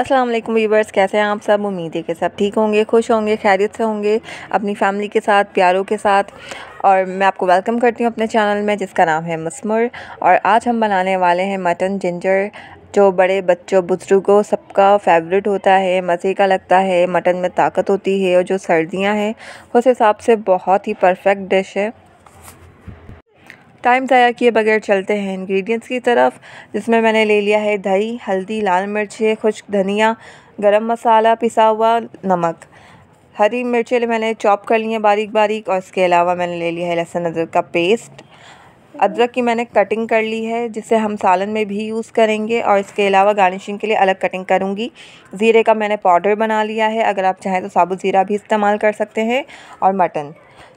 अस्सलाम वालेकुम वीवर्स कैसे हैं आप सब उम्मीद है कि सब ठीक होंगे खुश होंगे खैरियत से होंगे अपनी फैमिली के साथ प्यारों के साथ और मैं आपको वेलकम करती हूँ अपने चैनल में जिसका नाम है मसमर और आज हम बनाने वाले हैं मटन जिंजर जो बड़े बच्चों बुज़ुर्गों सबका फेवरेट होता है मज़े का लगता है मटन में ताकत होती है और जो सर्दियाँ हैं उस हिसाब से बहुत ही परफेक्ट डिश है टाइम ज़ाया किए बगैर चलते हैं इंग्रेडिएंट्स की तरफ जिसमें मैंने ले लिया है दही हल्दी लाल मिर्चें खुश्क धनिया गरम मसाला पिसा हुआ नमक हरी मिर्चें मैंने चॉप कर हैं बारीक बारीक और इसके अलावा मैंने ले लिया है लहसुन अदरक का पेस्ट अदरक की मैंने कटिंग कर ली है जिसे हम सालन में भी यूज़ करेंगे और इसके अलावा गार्निशिंग के लिए अलग कटिंग करूँगी ज़ीरे का मैंने पाउडर बना लिया है अगर आप चाहें तो साबुत ज़ीरा भी इस्तेमाल कर सकते हैं और मटन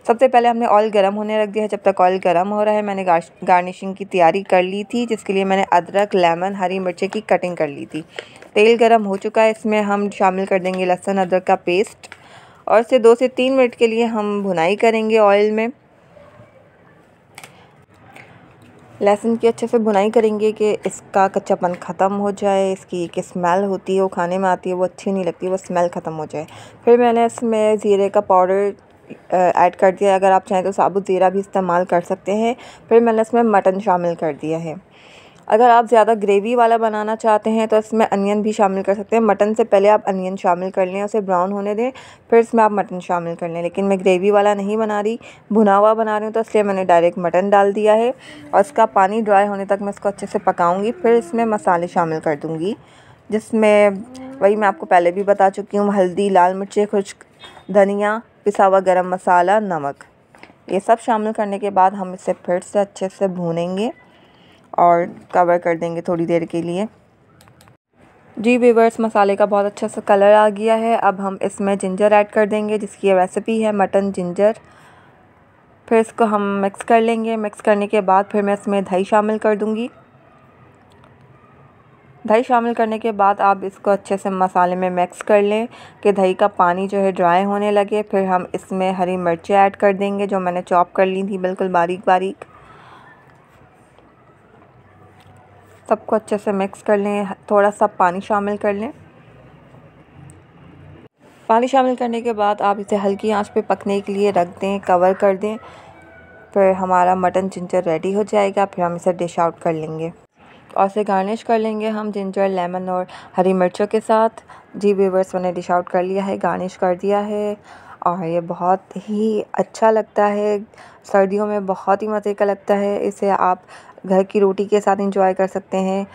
सबसे पहले हमने ऑयल गर्म होने रख दिया है जब तक ऑयल गर्म हो रहा है मैंने गार्निशिंग की तैयारी कर ली थी जिसके लिए मैंने अदरक लेमन हरी मिर्चें की कटिंग कर ली थी तेल गर्म हो चुका है इसमें हम शामिल कर देंगे लहसुन अदरक का पेस्ट और इसे दो से तीन मिनट के लिए हम भुनाई करेंगे ऑयल में लहसुन की अच्छे से बुनाई करेंगे कि इसका कच्चापन ख़त्म हो जाए इसकी एक स्मेल होती है वो खाने में आती है वो अच्छी नहीं लगती वो स्मेल ख़त्म हो जाए फिर मैंने इसमें ज़ीरे का पाउडर ऐड कर दिया अगर आप चाहें तो साबुत ज़ीरा भी इस्तेमाल कर सकते हैं फिर मैंने इसमें मटन शामिल कर दिया है अगर आप ज़्यादा ग्रेवी वाला बनाना चाहते हैं तो इसमें अनियन भी शामिल कर सकते हैं मटन से पहले आप अनियन शामिल कर लें उसे ब्राउन होने दें फिर इसमें आप मटन शामिल कर लें लेकिन मैं ग्रेवी वाला नहीं बना रही भुना हुआ बना रही हूँ तो इसलिए मैंने डायरेक्ट मटन डाल दिया है और इसका पानी ड्राई होने तक मैं इसको अच्छे से पकाऊँगी फिर इसमें मसाले शामिल कर दूँगी जिसमें वही मैं आपको पहले भी बता चुकी हूँ हल्दी लाल मिर्चें खुश्क धनिया पिसा हुआ गर्म मसाला नमक ये सब शामिल करने के बाद हम इसे फिर से अच्छे से भूनेंगे और कवर कर देंगे थोड़ी देर के लिए जी वीवर्स मसाले का बहुत अच्छा सा कलर आ गया है अब हम इसमें जिंजर ऐड कर देंगे जिसकी रेसिपी है मटन जिंजर फिर इसको हम मिक्स कर लेंगे मिक्स करने के बाद फिर मैं इसमें दही शामिल कर दूँगी दही शामिल करने के बाद आप इसको अच्छे से मसाले में मिक्स कर लें कि दही का पानी जो है ड्राई होने लगे फिर हम इसमें हरी मिर्ची ऐड कर देंगे जो मैंने चॉप कर ली थी बिल्कुल बारीक बारीक सबको अच्छे से मिक्स कर लें थोड़ा सा पानी शामिल कर लें पानी शामिल करने के बाद आप इसे हल्की आंच पे पकने के लिए रख दें कवर कर दें फिर हमारा मटन जिंजर रेडी हो जाएगा फिर हम इसे डिश आउट कर लेंगे और इसे गार्निश कर लेंगे हम जिंजर लेमन और हरी मिर्चों के साथ जी व्यूवर्स मैंने डिश आउट कर लिया है गार्निश कर दिया है और ये बहुत ही अच्छा लगता है सर्दियों में बहुत ही मज़े का लगता है इसे आप घर की रोटी के साथ इंजॉय कर सकते हैं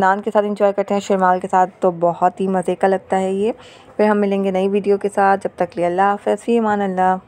नान के साथ इंजॉय करते हैं शेरमाल के साथ तो बहुत ही मज़े का लगता है ये फिर हम मिलेंगे नई वीडियो के साथ जब तक लिए अल्लाह हाफ़ फ़ी अल्लाह